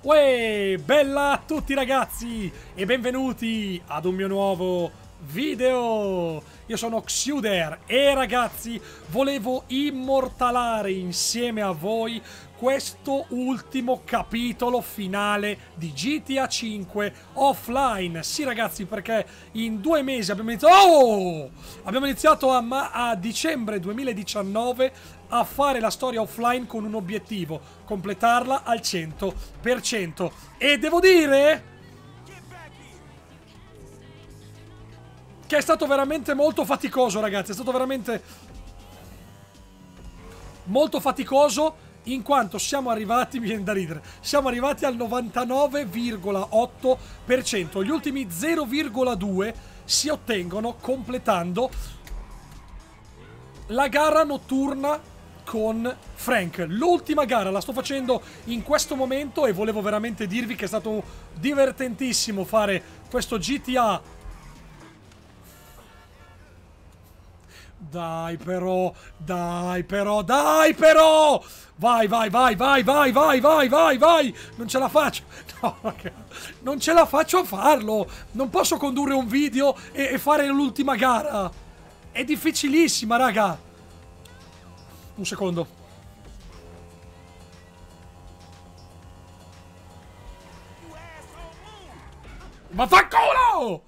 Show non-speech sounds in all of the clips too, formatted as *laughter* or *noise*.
Uè, bella a tutti ragazzi e benvenuti ad un mio nuovo video! Io sono Xuder e ragazzi volevo immortalare insieme a voi questo ultimo capitolo finale di GTA 5 offline. Sì ragazzi, perché in due mesi abbiamo iniziato... Oh! Abbiamo iniziato a, ma... a dicembre 2019 a fare la storia offline con un obiettivo, completarla al 100%. E devo dire... Che è stato veramente molto faticoso ragazzi, è stato veramente molto faticoso in quanto siamo arrivati, mi viene da ridere, siamo arrivati al 99,8%. Gli ultimi 0,2 si ottengono completando la gara notturna con Frank. L'ultima gara la sto facendo in questo momento e volevo veramente dirvi che è stato divertentissimo fare questo GTA Dai però, dai però, dai però! Vai, vai, vai, vai, vai, vai, vai, vai, vai! Non ce la faccio! *laughs* No, non ce la faccio a farlo! Non posso condurre un video e, e fare l'ultima gara! È difficilissima, raga! Un secondo. Ma fa culo!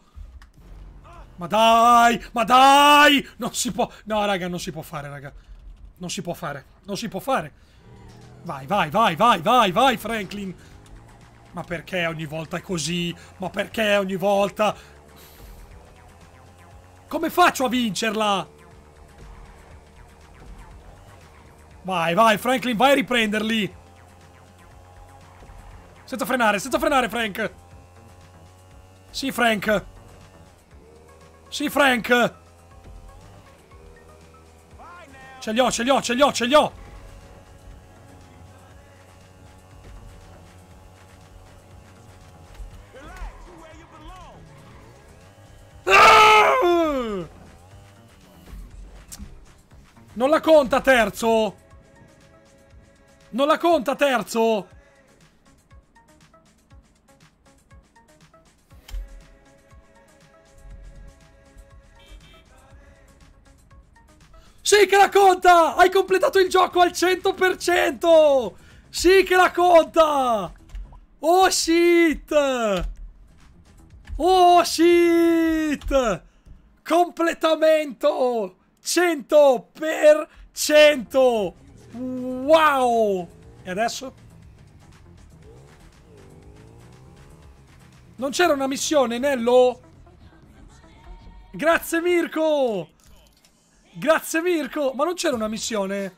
Ma dai, ma dai! Non si può... No, raga, non si può fare, raga. Non si può fare, non si può fare. Vai, vai, vai, vai, vai, vai, Franklin. Ma perché ogni volta è così? Ma perché ogni volta? Come faccio a vincerla? Vai, vai, Franklin, vai a riprenderli. Senza frenare, senza frenare, Frank. Sì, Frank. Sì, Frank! Ce li ho, ce li ho, ce li ho, ce li ho! Ah! Non la conta terzo! Non la conta terzo! che la conta! Hai completato il gioco al 100%! Sì che la conta! Oh shit! Oh shit! Completamento! 100%! Wow! E adesso? Non c'era una missione, Nello? Grazie Mirko! Grazie Mirko, ma non c'era una missione?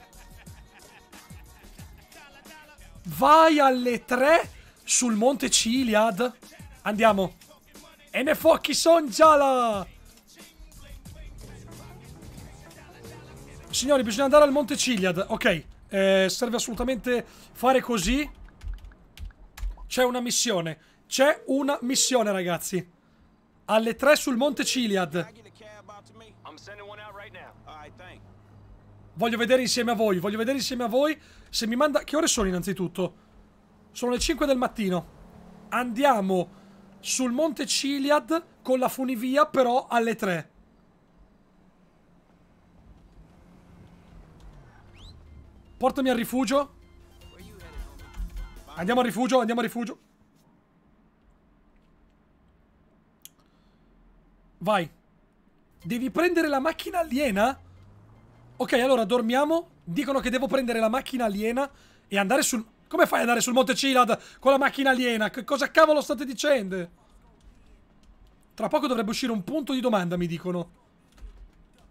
Vai alle 3 sul monte Ciliad. Andiamo. E ne fuochi son giala. Signori, bisogna andare al monte Ciliad. Ok, eh, serve assolutamente fare così. C'è una missione. C'è una missione, ragazzi. Alle 3 sul monte Ciliad. Voglio vedere insieme a voi, voglio vedere insieme a voi se mi manda... Che ore sono innanzitutto? Sono le 5 del mattino. Andiamo sul monte Ciliad con la funivia però alle 3. Portami al rifugio. Andiamo al rifugio, andiamo al rifugio. Vai. Devi prendere la macchina aliena? Ok, allora dormiamo. Dicono che devo prendere la macchina aliena e andare sul... Come fai ad andare sul Monte Cilad con la macchina aliena? Che cosa cavolo state dicendo? Tra poco dovrebbe uscire un punto di domanda, mi dicono.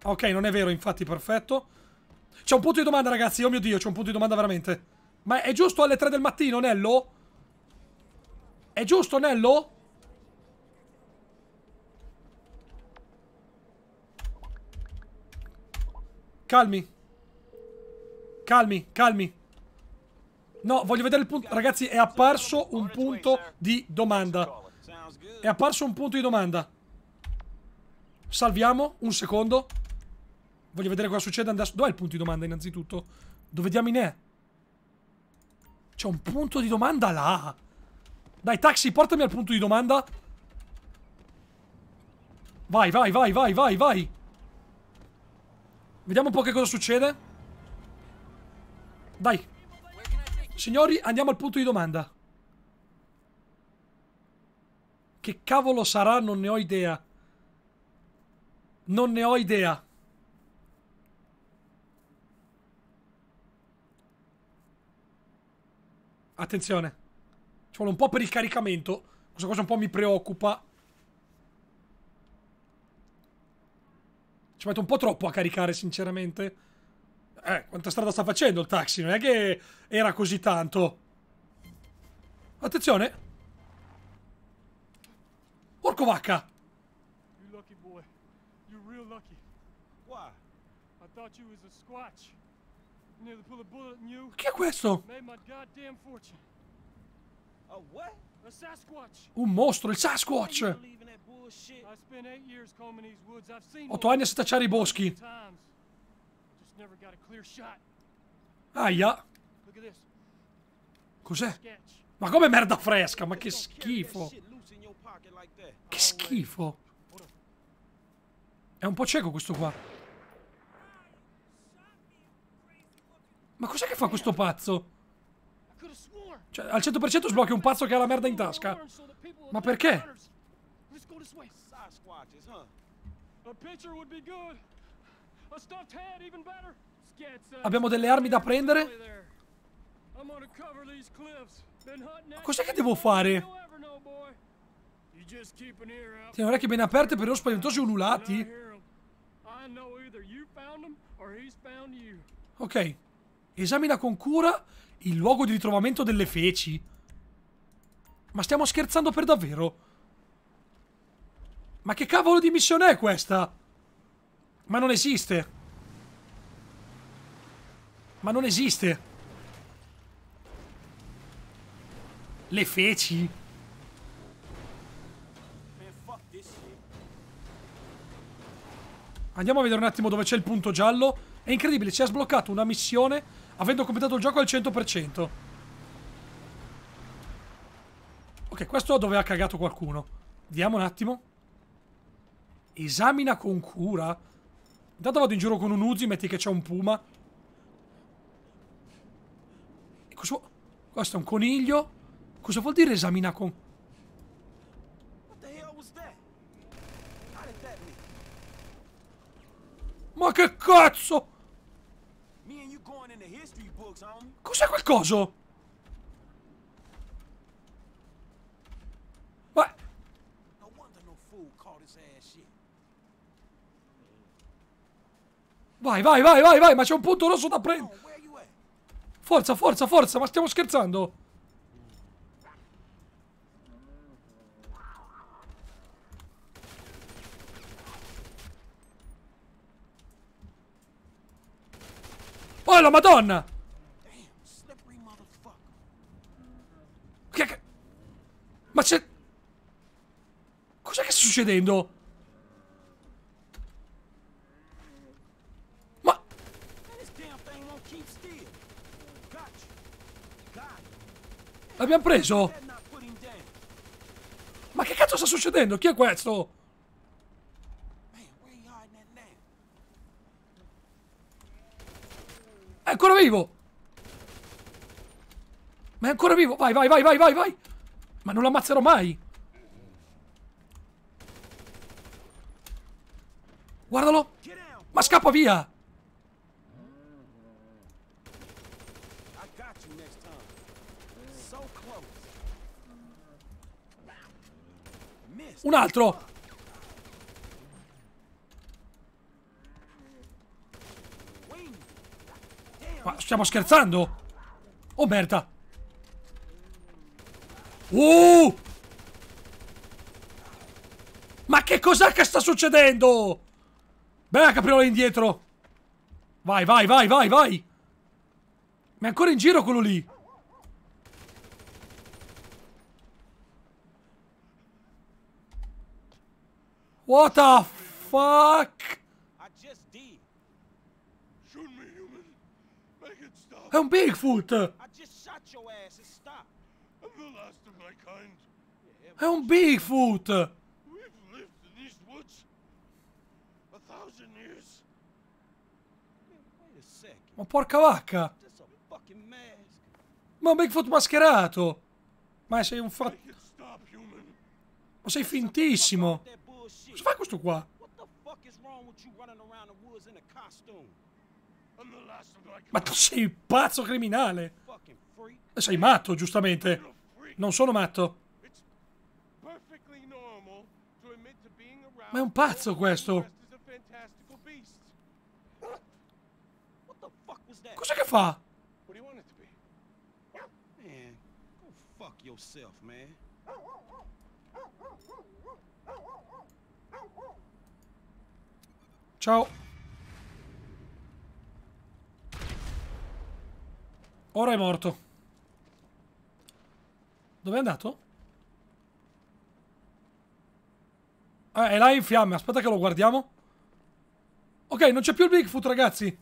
Ok, non è vero, infatti, perfetto. C'è un punto di domanda, ragazzi. Oh mio Dio, c'è un punto di domanda veramente. Ma è giusto alle 3 del mattino, Nello? È giusto, Nello? Calmi. Calmi, calmi. No, voglio vedere il punto. Ragazzi, è apparso un punto di domanda. È apparso un punto di domanda. Salviamo, un secondo. Voglio vedere cosa succede adesso. Dov'è il punto di domanda innanzitutto? Dove diamine è? C'è un punto di domanda là. Dai, taxi, portami al punto di domanda. Vai, vai, vai, vai, vai, vai. Vediamo un po' che cosa succede. Dai. Signori, andiamo al punto di domanda. Che cavolo sarà? Non ne ho idea. Non ne ho idea. Attenzione. Ci vuole un po' per il caricamento. Questa cosa un po' mi preoccupa. Ci metto un po' troppo a caricare, sinceramente. Eh, quanta strada sta facendo il taxi? Non è che era così tanto. Attenzione! Porco vacca! You're Chi è questo? Made my goddamn Sasquatch. Un mostro, il Sasquatch! 8 anni a stacciare i boschi. Aia. Cos'è? Ma come merda fresca? Ma che schifo. Che schifo. È un po' cieco questo qua. Ma cos'è che fa questo pazzo? Cioè, al 100% sblocchi un pazzo che ha la merda in tasca. Ma perché? this way. Sasquatches, huh? A picture would be good. A stuffed head, even better. Abbiamo delle armi da prendere. cos'è che devo fare? Ti Tieni orecchie ben aperte per non spaventosi ululati. Ok. Esamina con cura il luogo di ritrovamento delle feci. Ma stiamo scherzando per davvero? Ma che cavolo di missione è questa? Ma non esiste. Ma non esiste. Le feci? Andiamo a vedere un attimo dove c'è il punto giallo. È incredibile, ci ha sbloccato una missione avendo completato il gioco al 100%. Ok, questo dove ha cagato qualcuno. Vediamo un attimo. Esamina con cura. Intanto vado in giro con un Uzi, metti che c'è un puma. E cosa... Questo è un coniglio. Cosa vuol dire esamina con... Ma che cazzo! Cos'è quel coso? Ma... No wonder no fool called his ass shit. Vai, vai, vai, vai, vai, ma c'è un punto rosso da prendere. Forza, forza, forza, ma stiamo scherzando. Oh la madonna! Che, Ma c'è... Cos'è che sta succedendo? L'abbiamo preso? Ma che cazzo sta succedendo? Chi è questo? È ancora vivo! Ma è ancora vivo! Vai, vai, vai, vai, vai, vai! Ma non lo ammazzerò mai! Guardalo! Ma scappa via! Un altro! Ma stiamo scherzando? Oh merda! Uh! Ma che cos'è che sta succedendo? Beh, capriola indietro! Vai, vai, vai, vai, vai! Ma è ancora in giro quello lì! What the fuck? È un Bigfoot! È un Bigfoot! Ma porca vacca! Ma un Bigfoot mascherato! Ma sei un fa... Ma sei fintissimo! Cosa fa questo qua? Ma tu sei un pazzo criminale! Sei matto, giustamente. Non sono matto. Ma è un pazzo questo! Cosa fa? Cos'è che fa? Ciao. Ora è morto. Dove è andato? Ah, è là in fiamme. Aspetta che lo guardiamo. Ok, non c'è più il Bigfoot, ragazzi.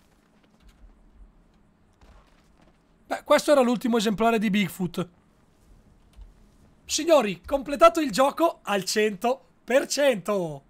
Beh, questo era l'ultimo esemplare di Bigfoot. Signori, completato il gioco al 100%.